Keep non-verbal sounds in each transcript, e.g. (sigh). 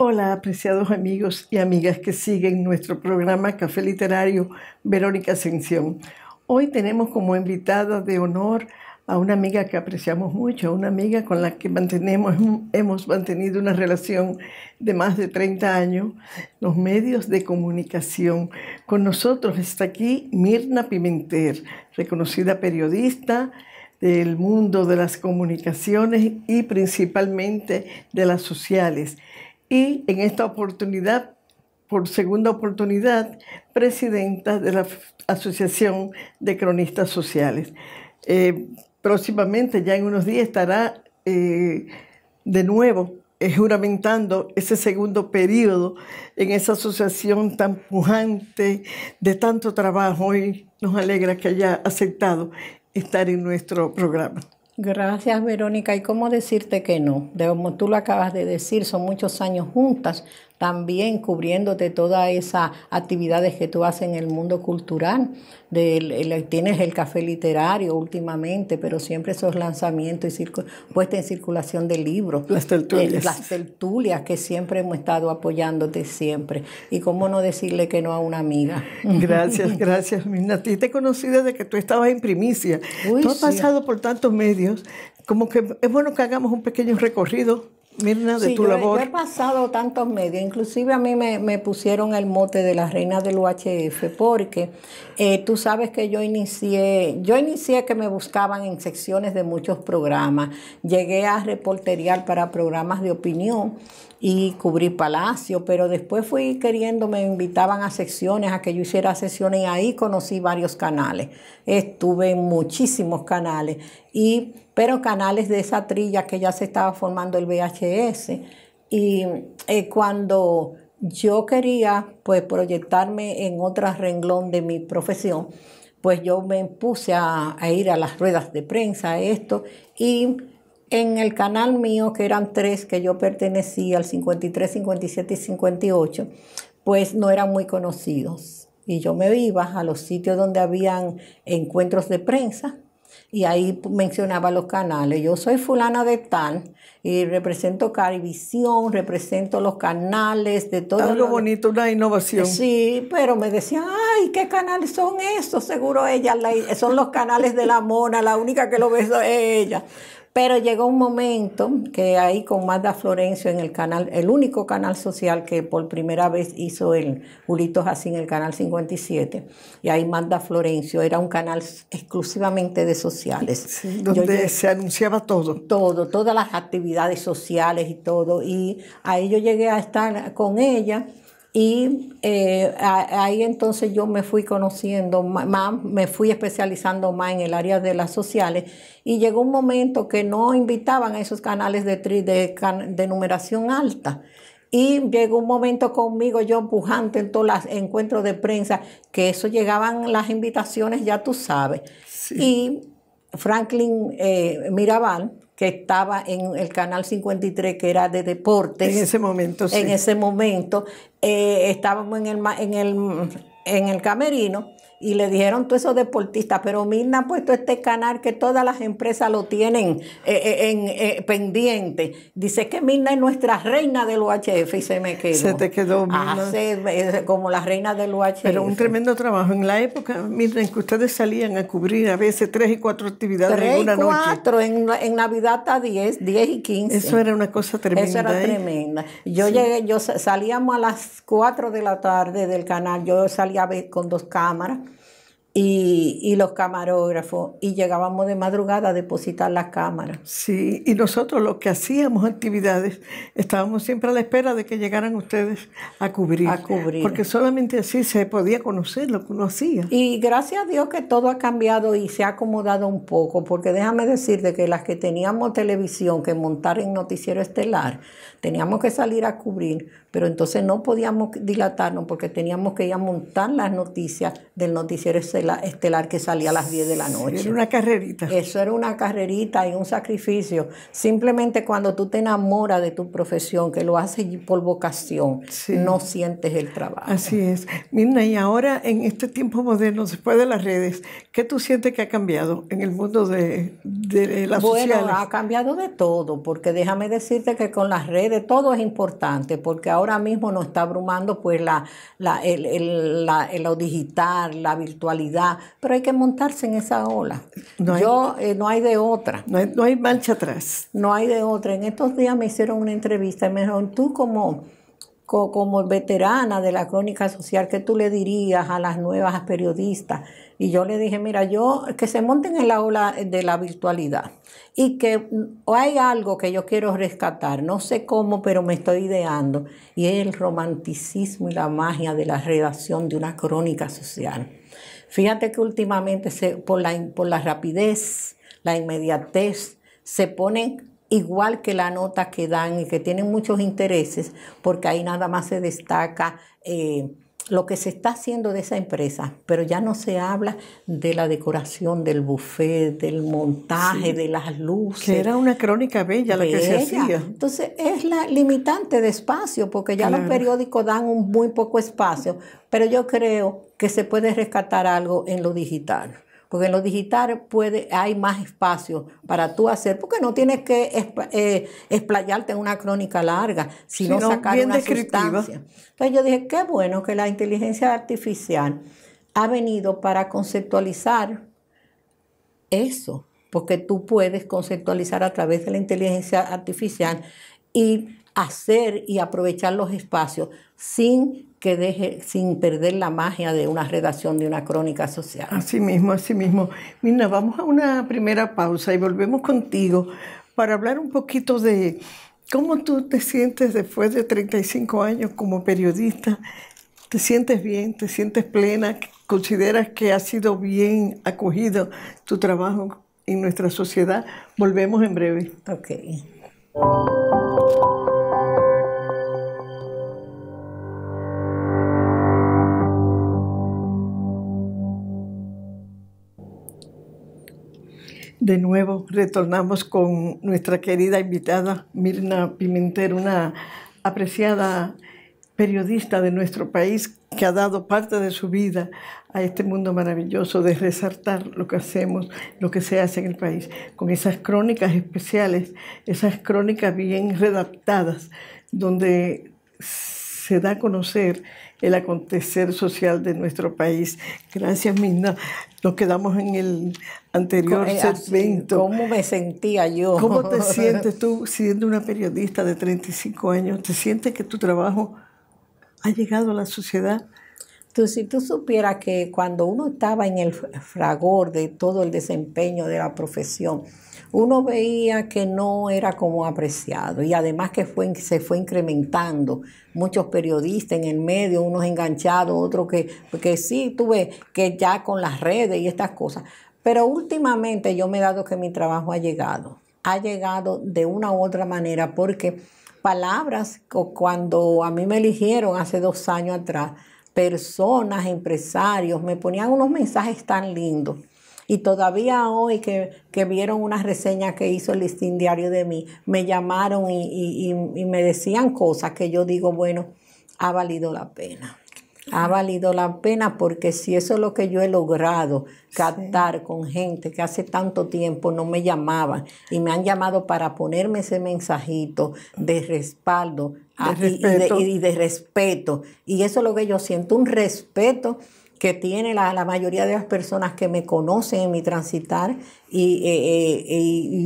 Hola, apreciados amigos y amigas que siguen nuestro programa Café Literario, Verónica Ascensión. Hoy tenemos como invitada de honor a una amiga que apreciamos mucho, una amiga con la que mantenemos, hemos mantenido una relación de más de 30 años, los medios de comunicación. Con nosotros está aquí Mirna Pimentel, reconocida periodista, del mundo de las comunicaciones y principalmente de las sociales y en esta oportunidad, por segunda oportunidad, presidenta de la Asociación de Cronistas Sociales. Eh, próximamente, ya en unos días, estará eh, de nuevo eh, juramentando ese segundo periodo en esa asociación tan pujante, de tanto trabajo, y nos alegra que haya aceptado estar en nuestro programa. Gracias, Verónica. ¿Y cómo decirte que no? De, como tú lo acabas de decir, son muchos años juntas, también cubriéndote todas esas actividades que tú haces en el mundo cultural. tienes el café literario últimamente, pero siempre esos lanzamientos y puesta en circulación de libros. Las tertulias. Eh, las tertulias que siempre hemos estado apoyándote siempre. Y cómo no decirle que no a una amiga. (laughs) Gracias, gracias, Mirna. Te conocí desde que tú estabas en primicia. tú has pasado por tantos medios. Como que es bueno que hagamos un pequeño recorrido Mirna, de tu labor. Yo he pasado tantos medios, inclusive a mí me, pusieron el mote de la reina del UHF, porque eh, tú sabes que yo inicié, yo inicié que me buscaban en secciones de muchos programas, llegué a reporterial para programas de opinión y cubrí Palacio, pero después fui queriendo, me invitaban a secciones, a que yo hiciera sesiones y ahí conocí varios canales, estuve en muchísimos canales y pero canales de esa trilla que ya se estaba formando el VHS. Y eh, cuando yo quería pues proyectarme en otro renglón de mi profesión, pues yo me puse a, ir a las ruedas de prensa, esto, y en el canal mío, que eran tres, que yo pertenecía al 53, 57 y 58, pues no eran muy conocidos. Y yo me iba a los sitios donde habían encuentros de prensa y ahí mencionaba los canales. Yo soy fulana de tal y represento Carivisión, represento los canales de todo. Algo lo... bonito, una innovación. Eh, sí, pero me decían, ay, ¿qué canales son esos? Seguro ella, son los canales de la mona, la única que lo ve es ella. Pero llegó un momento que ahí con Manda Florencio en el canal, el único canal social que por primera vez hizo el Julito Jacín, el canal 57, y ahí Manda Florencio era un canal exclusivamente de sociales. donde se anunciaba todo. Todo, todas las actividades sociales y todo. Y ahí yo llegué a estar con ella y eh, ahí entonces yo me fui conociendo más, me fui especializando más en el área de las sociales y llegó un momento que no invitaban a esos canales de, tri, de, numeración alta. Y llegó un momento conmigo, yo pujante en todos los encuentros de prensa, que eso llegaban las invitaciones, ya tú sabes. Y Franklin eh, Mirabal, que estaba en el canal 53, que era de deportes. En ese momento, sí. En ese momento, eh, estábamos en el, en, el, en el camerino y le dijeron tú esos deportistas, pero Mirna ha puesto este canal que todas las empresas lo tienen eh, eh, en, eh, pendiente. Dice que Mirna es nuestra reina del UHF y se me quedó. Se te quedó ah, Mirna. como la reina del UHF. Pero un tremendo trabajo en la época, Mirna, en que ustedes salían a cubrir a veces tres y cuatro actividades en una cuatro, En, Navidad a diez, diez y quince. Eso era una cosa tremenda. Eso era tremenda. Yo llegué, yo salíamos a las cuatro de la tarde del canal, yo salía con dos cámaras y, los camarógrafos y llegábamos de madrugada a depositar las cámaras. Sí, y nosotros los que hacíamos actividades estábamos siempre a la espera de que llegaran ustedes a cubrir. A cubrir. Porque solamente así se podía conocer lo que uno hacía. Y gracias a Dios que todo ha cambiado y se ha acomodado un poco, porque déjame decirte que las que teníamos televisión que montar en noticiero estelar, teníamos que salir a cubrir pero entonces no podíamos dilatarnos porque teníamos que ir a montar las noticias del noticiero estelar que salía a las 10 de la noche. era una carrerita. Eso era una carrerita y un sacrificio. Simplemente cuando tú te enamoras de tu profesión, que lo haces por vocación, no sientes el trabajo. Así es. Mirna, y ahora en este tiempo moderno, después de las redes, ¿qué tú sientes que ha cambiado en el mundo de, de las Bueno, ha cambiado de todo, porque déjame decirte que con las redes todo es importante, porque ahora mismo nos está abrumando pues la, lo digital, la virtualidad, pero hay que montarse en esa ola. No hay, Yo, eh, no hay de otra. No hay, no marcha atrás. No hay de otra. En estos días me hicieron una entrevista y me dijeron, tú como como veterana de la crónica social, ¿qué tú le dirías a las nuevas periodistas? Y yo le dije, mira, yo que se monten en la ola de la virtualidad y que mm, hay algo que yo quiero rescatar, no sé cómo, pero me estoy ideando, y es el romanticismo y la magia de la redacción de una crónica social. Fíjate que últimamente por, la, por la rapidez, la inmediatez, se ponen igual que la nota que dan y que tienen muchos intereses, porque ahí nada más se destaca eh, lo que se está haciendo de esa empresa, pero ya no se habla de la decoración del buffet, del montaje, de las luces. Que era una crónica bella, la que se hacía. Entonces es la limitante de espacio, porque ya los periódicos dan un muy poco espacio, pero yo creo que se puede rescatar algo en lo digital porque en lo digital puede, hay más espacio para tú hacer, porque no tienes que eh, explayarte en una crónica larga, sino, sino sacar una sustancia. Entonces yo dije, qué bueno que la inteligencia artificial ha venido para conceptualizar eso, porque tú puedes conceptualizar a través de la inteligencia artificial y hacer y aprovechar los espacios sin que deje, sin perder la magia de una redacción de una crónica social. Así mismo, así mismo. Mirna, vamos a una primera pausa y volvemos contigo para hablar un poquito de cómo tú te sientes después de 35 años como periodista. ¿Te sientes bien? ¿Te sientes plena? ¿Consideras que ha sido bien acogido tu trabajo en nuestra sociedad? Volvemos en breve. Ok. De nuevo, retornamos con nuestra querida invitada Mirna Pimentel, una apreciada periodista de nuestro país que ha dado parte de su vida a este mundo maravilloso de resaltar lo que hacemos, lo que se hace en el país, con esas crónicas especiales, esas crónicas bien redactadas, donde se da a conocer el acontecer social de nuestro país. Gracias, Mirna. Nos quedamos en el anterior eh, segmento. ¿Cómo me sentía yo? ¿Cómo te (laughs) sientes tú siendo una periodista de 35 años? ¿Te sientes que tu trabajo ha llegado a la sociedad? si tú supieras que cuando uno estaba en el fragor de todo el desempeño de la profesión, uno veía que no era como apreciado y además que fue, se fue incrementando. Muchos periodistas en el medio, unos enganchados, otros que, que sí, tuve que ya con las redes y estas cosas. Pero últimamente yo me he dado que mi trabajo ha llegado, ha llegado de una u otra manera porque palabras cuando a mí me eligieron hace dos años atrás, personas, empresarios, me ponían unos mensajes tan lindos. Y todavía hoy que, vieron una reseña que hizo el listín diario de mí, me llamaron y, y me decían cosas que yo digo, bueno, ha valido la pena ha valido la pena porque si eso es lo que yo he logrado captar con gente que hace tanto tiempo no me llamaban y me han llamado para ponerme ese mensajito de respaldo ah, y de respeto. Y eso es lo que yo siento, un respeto que tiene la, mayoría de las personas que me conocen en mi transitar y, eh,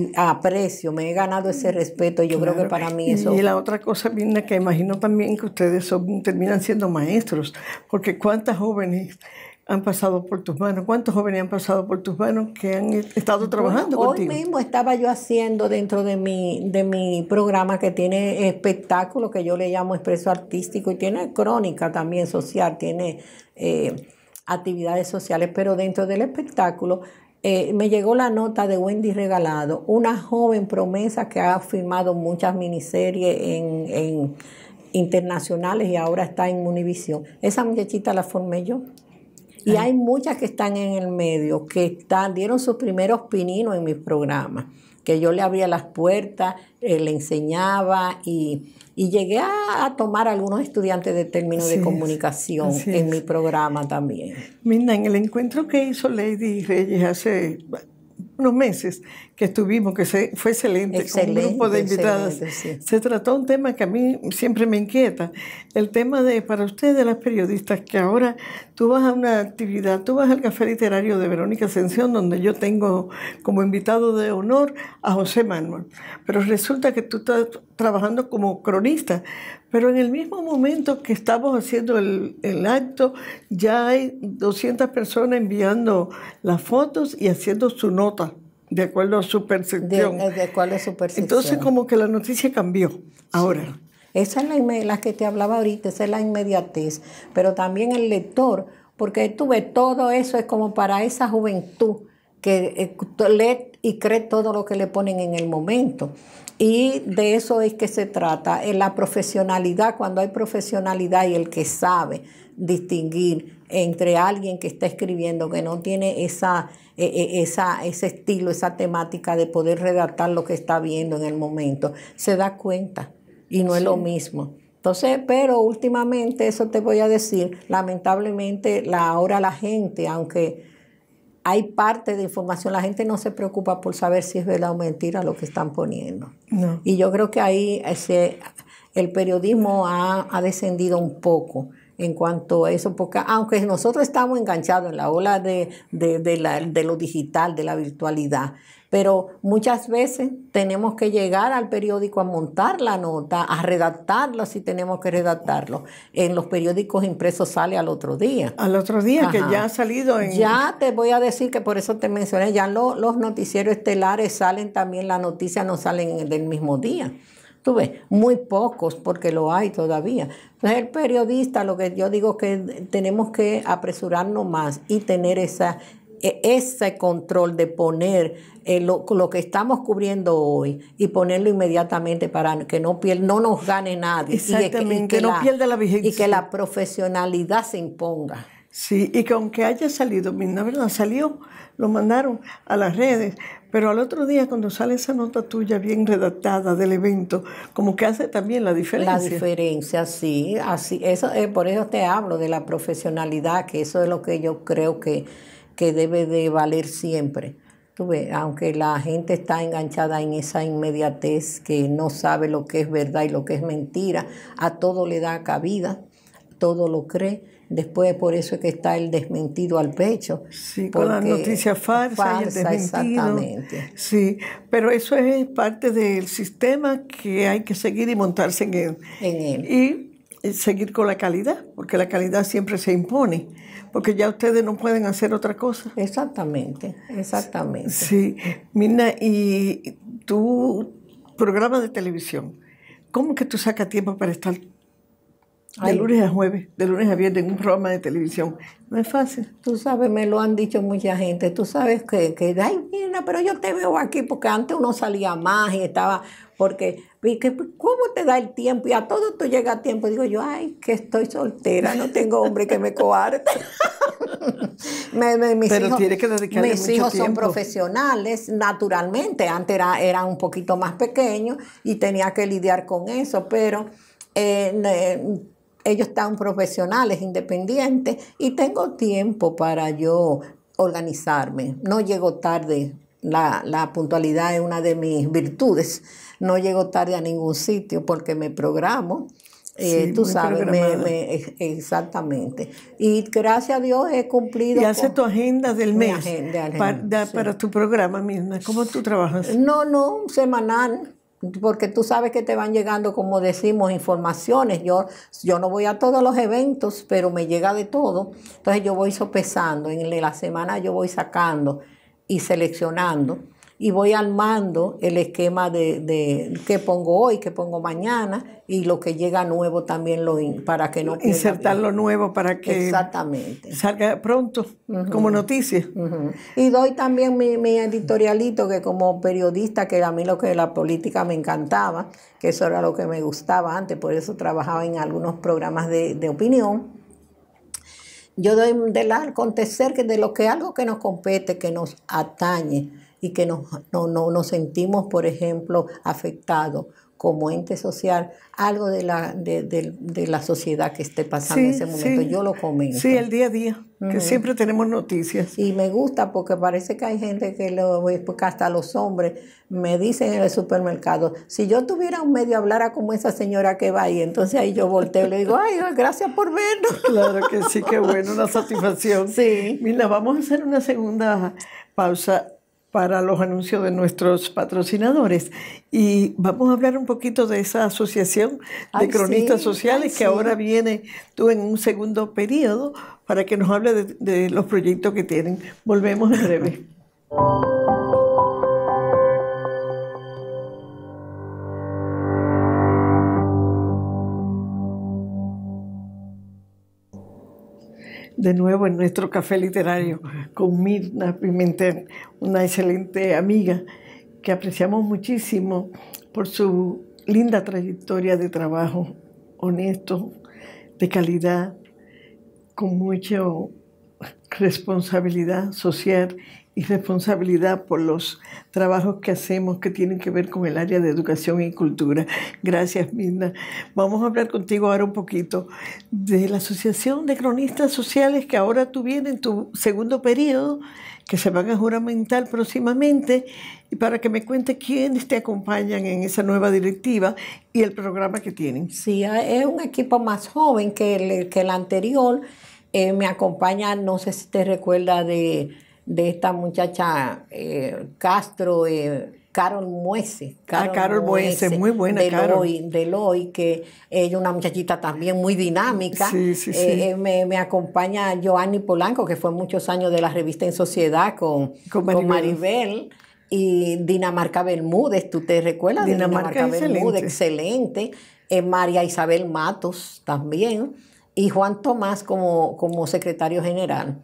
eh, aprecio, me he ganado ese mm, respeto. y Yo creo que para mí eso. Y la otra cosa, Mirna, que imagino también que ustedes son, terminan siendo maestros, porque cuántas jóvenes han pasado por tus manos? ¿Cuántos jóvenes han pasado por tus manos que han e, estado trabajando contigo? Hoy mismo estaba yo haciendo dentro de mi, de mi programa que tiene espectáculo, que yo le llamo expreso artístico, y tiene crónica también social, tiene... Eh, actividades sociales, pero dentro del espectáculo eh, me llegó la nota de Wendy Regalado, una joven promesa que ha firmado muchas miniseries en, internacionales y ahora está en Univision. Esa muchachita la formé yo. Y hay muchas que están en el medio, que dieron sus primeros pininos en mis programas que yo le abría las puertas, eh, le enseñaba y, y llegué a, tomar algunos estudiantes de términos de comunicación en mi programa también. Mira, en el encuentro que hizo Lady Reyes hace unos meses que estuvimos, que fue excelente, con un grupo de invitadas. Se trató un tema que a mí siempre me inquieta, el tema de, para ustedes las periodistas, que ahora tú vas a una actividad, tú vas al Café Literario de Verónica Ascensión, donde yo tengo como invitado de honor a José Manuel, pero resulta que tú estás trabajando como cronista, pero en el mismo momento que estamos haciendo el, acto, ya hay 200 personas enviando las fotos y haciendo su nota, de acuerdo a su percepción. De, acuerdo su percepción. Entonces como que la noticia cambió ahora. Esa es la, que te hablaba ahorita, esa es la inmediatez, pero también el lector, porque tú ves, todo eso es como para esa juventud que eh, lee y cree todo lo que le ponen en el momento. Y de eso es que se trata, en la profesionalidad, cuando hay profesionalidad y el que sabe distinguir entre alguien que está escribiendo, que no tiene esa, e, e, ese estilo, esa temática de poder redactar lo que está viendo en el momento, se da cuenta y no es lo mismo. Entonces, pero últimamente, eso te voy a decir, lamentablemente la, ahora la gente, aunque hay parte de información, la gente no se preocupa por saber si es verdad o mentira lo que están poniendo. Y yo creo que ahí ese, el periodismo ha, descendido un poco en cuanto a eso, porque aunque nosotros estamos enganchados en la ola de, de, la, de lo digital, de la virtualidad, pero muchas veces tenemos que llegar al periódico a montar la nota, a redactarla si tenemos que redactarlo. En los periódicos impresos sale al otro día. Al otro día, que ya ha salido en... Ya te voy a decir que por eso te mencioné, ya los noticieros estelares salen también, las noticias no salen del mismo día. Tú ves, muy pocos porque lo hay todavía. Entonces el periodista, lo que yo digo que tenemos que apresurarnos más y tener esa, e, ese control de poner eh, lo, que estamos cubriendo hoy y ponerlo inmediatamente para que no, no nos gane nadie. y, que, no la, pierda la vigencia. Y que la profesionalidad se imponga. Sí, y que aunque haya salido, mi salió, lo mandaron a las redes, pero al otro día cuando sale esa nota tuya bien redactada del evento, como que hace también la diferencia. La diferencia, sí, así, eso, eh, por eso te hablo de la profesionalidad, que eso es lo que yo creo que que debe de valer siempre. Tú aunque la gente está enganchada en esa inmediatez que no sabe lo que es verdad y lo que es mentira, a todo le da cabida, todo lo cree. Después por eso es que está el desmentido al pecho. Sí, con las noticias falsas falsa, Exactamente. Sí, pero eso es parte del sistema que hay que seguir y montarse En él. Y eh, seguir con la calidad, porque la calidad siempre se impone porque ya ustedes no pueden hacer otra cosa. Exactamente, exactamente. Sí, Mina, y tu programa de televisión, ¿cómo que tú sacas tiempo para estar de lunes a jueves, de lunes a viernes, en un programa de televisión. No es fácil. Tú sabes, me lo han dicho mucha gente. Tú sabes que, que ay, mira, pero yo te veo aquí porque antes uno salía más y estaba, porque, ¿cómo te da el tiempo? Y a todo tú llega a tiempo. Digo yo, ay, que estoy soltera, no tengo hombre que me coarte. (laughs) mis hijos, son profesionales, naturalmente. Antes era, era un poquito más pequeño y tenía que lidiar con eso, pero... Eh, ellos están profesionales, independientes, y tengo tiempo para yo organizarme. No llego tarde, la, puntualidad es una de mis virtudes. No llego tarde a ningún sitio porque me programo. Eh, tú sabes, exactamente. Y gracias a Dios he cumplido. Y hace tu agenda del mes para, tu programa misma. ¿Cómo tú trabajas? No, no, semanal porque tú sabes que te van llegando, como decimos, informaciones. Yo, yo no voy a todos los eventos, pero me llega de todo. Entonces yo voy sopesando, en la semana yo voy sacando y seleccionando y voy armando el esquema de, de qué pongo hoy, qué pongo mañana y lo que llega nuevo también lo para que no insertar lo nuevo para que exactamente salga pronto como noticia y doy también mi, editorialito que como periodista que a mí lo que la política me encantaba que eso era lo que me gustaba antes por eso trabajaba en algunos programas de, opinión yo doy del acontecer que de lo que algo que nos compete que nos atañe y que nos, no, no, nos sentimos, por ejemplo, afectados como ente social algo de la, de, la sociedad que esté pasando en ese momento. Yo lo comento. Sí, el día a día, que siempre tenemos noticias. Y me gusta porque parece que hay gente que lo, hasta los hombres me dicen en el supermercado, si yo tuviera un medio hablara como esa señora que va ahí, entonces ahí yo volteo y le digo, ay, gracias por vernos. (laughs) Claro que sí, qué bueno, una satisfacción. Sí. Mira, vamos a hacer una segunda pausa para los anuncios de nuestros patrocinadores. Y vamos a hablar un poquito de esa asociación de cronistas sociales que ahora viene tú en un segundo periodo para que nos hable de los proyectos que tienen. Volvemos en breve. de nuevo en nuestro café literario con Mirna Pimentel, una excelente amiga que apreciamos muchísimo por su linda trayectoria de trabajo honesto, de calidad, con mucha responsabilidad social y responsabilidad por los trabajos que hacemos que tienen que ver con el área de educación y cultura. Gracias, Mirna. Vamos a hablar contigo ahora un poquito de la Asociación de Cronistas Sociales que ahora tú vienes en tu segundo periodo, que se van a juramentar próximamente, y para que me cuente quiénes te acompañan en esa nueva directiva y el programa que tienen. Sí, ah, es un equipo más joven que el, que el anterior. Eh, me acompaña, no sé si te recuerda de de esta muchacha eh, Castro, eh, Carol Muese. Carol ah, Carol Muese, muy buena, de Carol. de que ella una muchachita también muy dinámica. Sí, sí, eh, sí. Me, acompaña Joanny Polanco, que fue muchos años de la revista En Sociedad con, Maribel. y Dinamarca Bermúdez, ¿tú te recuerdas? Dinamarca, Dinamarca Bermúdez, excelente. María Isabel Matos también. Y Juan Tomás como, como secretario general.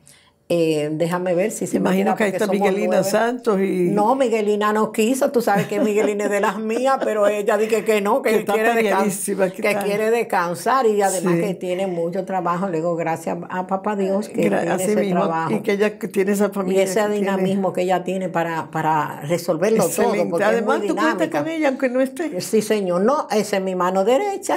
Eh, déjame ver si se Imagino que ahí está Miguelina Santos y. No, Miguelina no quiso. Tú sabes que Miguelina es de las mías, pero ella dice que no, que, quiere, descansar, que, quiere descansar y además que tiene mucho trabajo. Le digo gracias a papá Dios que hace tiene ese trabajo. Y que ella tiene esa familia. Y ese dinamismo que ella tiene para, para resolverlo todo. Porque además, tú cuentas con ella, aunque no esté. Sí, señor. No, esa es mi mano derecha.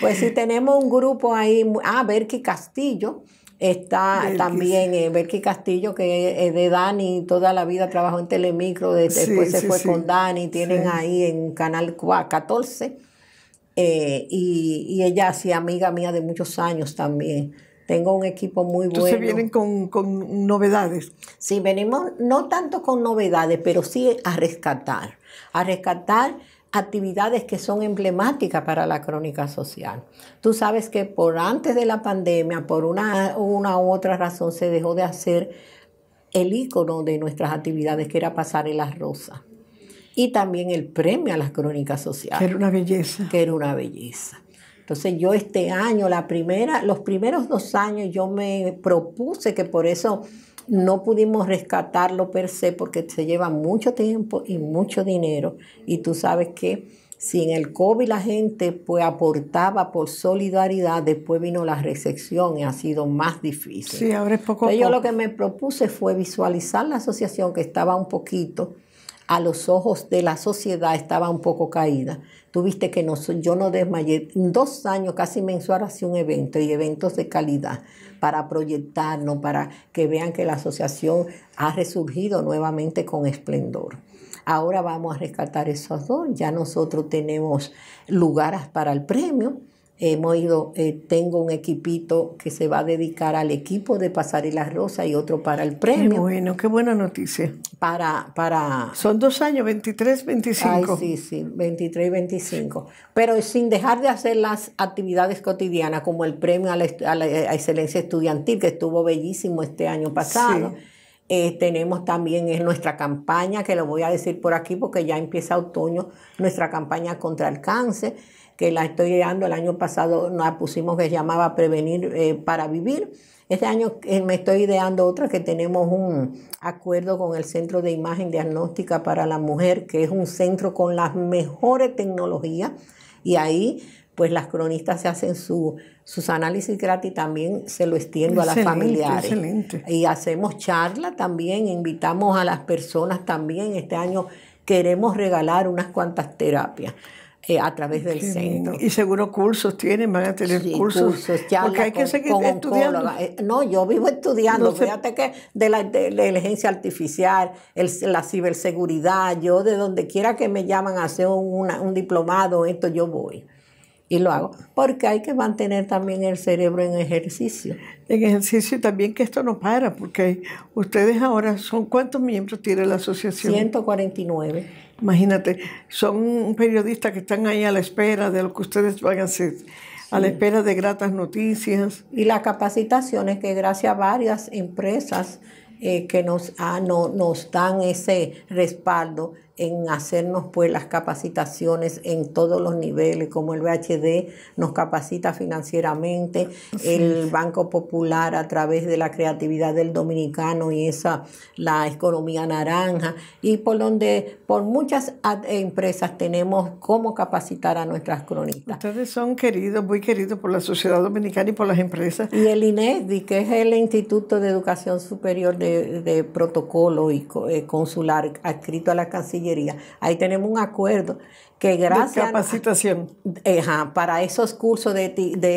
pues si tenemos un grupo ahí, ah, Berky Castillo Está también eh, Castillo, que es eh, de Dani, toda la vida trabajó en Telemicro, después se fue con Dani, tienen ahí en Canal 14. Eh, y, ella sí, amiga mía de muchos años también. Tengo un equipo muy bueno. Entonces vienen con, con novedades. Sí, venimos no tanto con novedades, pero sí a rescatar. A rescatar actividades que son emblemáticas para la crónica social. Tú sabes que por antes de la pandemia, por una, una u otra razón, se dejó de hacer el icono de nuestras actividades, que era pasar en las rosas. Y también el premio a las crónicas sociales. Que era una belleza. Que era una belleza. Entonces yo este año, la primera, los primeros dos años, yo me propuse que por eso no pudimos rescatarlo per se porque se lleva mucho tiempo y mucho dinero. Y tú sabes que si en el COVID la gente pues aportaba por solidaridad, después vino la recepción y ha sido más difícil. Sí, ahora es poco. yo lo que me propuse fue visualizar la asociación que estaba un poquito a los ojos de la sociedad estaba un poco caída. Tuviste que yo no desmayé. Dos años casi mensual hacía un evento y eventos de calidad para proyectarnos, para que vean que la asociación ha resurgido nuevamente con esplendor. Ahora vamos a rescatar esos dos. Ya nosotros tenemos lugares para el premio. Hemos ido, eh, tengo un equipito que se va a dedicar al equipo de Pasar y y otro para el premio. Qué bueno, qué buena noticia. Para, para... Son dos años, 23, 25. sí, sí, 23 y 25. Pero sin dejar de hacer las actividades cotidianas, como el premio a la, excelencia estudiantil, que estuvo bellísimo este año pasado. Eh, tenemos también en nuestra campaña, que lo voy a decir por aquí porque ya empieza otoño, nuestra campaña contra el cáncer que la estoy ideando, El año pasado nos pusimos que llamaba Prevenir eh, para Vivir. Este año eh, me estoy ideando otra que tenemos un acuerdo con el Centro de Imagen Diagnóstica para la Mujer, que es un centro con las mejores tecnologías. Y ahí pues las cronistas se hacen su, sus análisis gratis y también se lo extiendo a las familiares. Y hacemos charla también, invitamos a las personas también. Este año queremos regalar unas cuantas terapias. Eh, a través del centro. Y seguro cursos tienen, van a tener cursos. porque hay que seguir estudiando. Eh, no, yo vivo estudiando. Fíjate que de la, inteligencia artificial, el, la ciberseguridad, yo de donde quiera que me llaman a hacer un diplomado, esto yo voy y lo hago. Porque hay que mantener también el cerebro en ejercicio. En ejercicio y también que esto no para, porque ustedes ahora son cuántos miembros tiene la asociación? 149. Imagínate, son periodistas que están ahí a la espera de lo que ustedes van a hacer, a la espera de gratas noticias. Y la capacitación es que gracias a varias empresas eh, que nos, ah, nos dan ese respaldo, en hacernos pues las capacitaciones en todos los niveles, como el BHD nos capacita financieramente, el Banco Popular a través de la creatividad del dominicano y esa la economía naranja y por donde por muchas empresas tenemos cómo capacitar a nuestras cronistas. Ustedes son queridos, muy queridos por la sociedad dominicana y por las empresas. Y el INEDI, que es el Instituto de Educación Superior de, Protocolo y eh, Consular adscrito a la Cancillería Ahí tenemos un acuerdo que gracias... capacitación. para esos cursos de,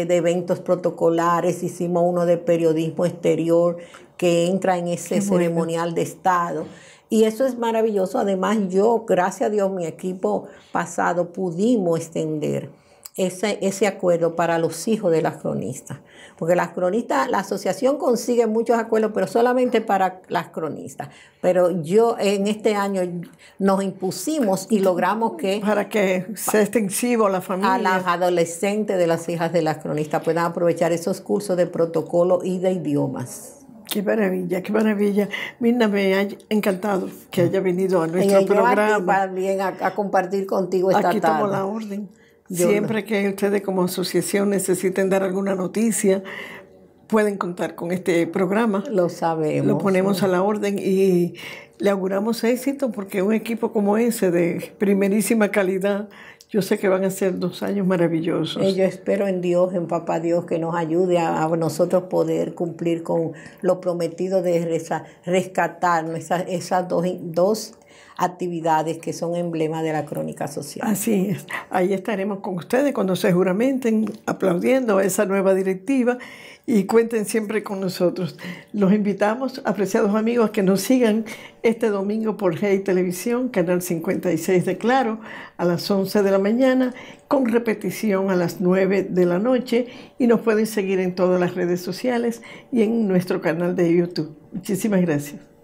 eventos protocolares hicimos uno de periodismo exterior que entra en ese ceremonial de Estado. Y eso es maravilloso. Además, yo, gracias a Dios, mi equipo pasado pudimos extender ese, acuerdo para los hijos de las cronistas. Porque las cronistas, la asociación consigue muchos acuerdos, pero solamente para las cronistas. Pero yo en este año nos impusimos y logramos que... Para que sea extensivo la familia. A las adolescentes de las hijas de las cronistas puedan aprovechar esos cursos de protocolo y de idiomas. Qué maravilla, qué maravilla. Mirna, me ha encantado que haya venido a nuestro programa. también a, compartir contigo esta tarde. Aquí tomo la orden. Siempre que ustedes como asociación necesiten dar alguna noticia, pueden contar con este programa. Lo sabemos. Lo ponemos a la orden y le auguramos éxito porque un equipo como ese de primerísima calidad, yo sé que van a ser dos años maravillosos. Eh, yo espero en Dios, en Papá Dios, que nos ayude a, nosotros poder cumplir con lo prometido de rescatar esas, dos actividades que son emblema de la crónica social. Así es, ahí estaremos con ustedes cuando se juramenten, aplaudiendo esa nueva directiva y cuenten siempre con nosotros. Los invitamos, apreciados amigos, que nos sigan este domingo por Hey Televisión, Canal 56 de Claro, a las 11 de la mañana, con repetición a las 9 de la noche y nos pueden seguir en todas las redes sociales y en nuestro canal de YouTube. Muchísimas gracias.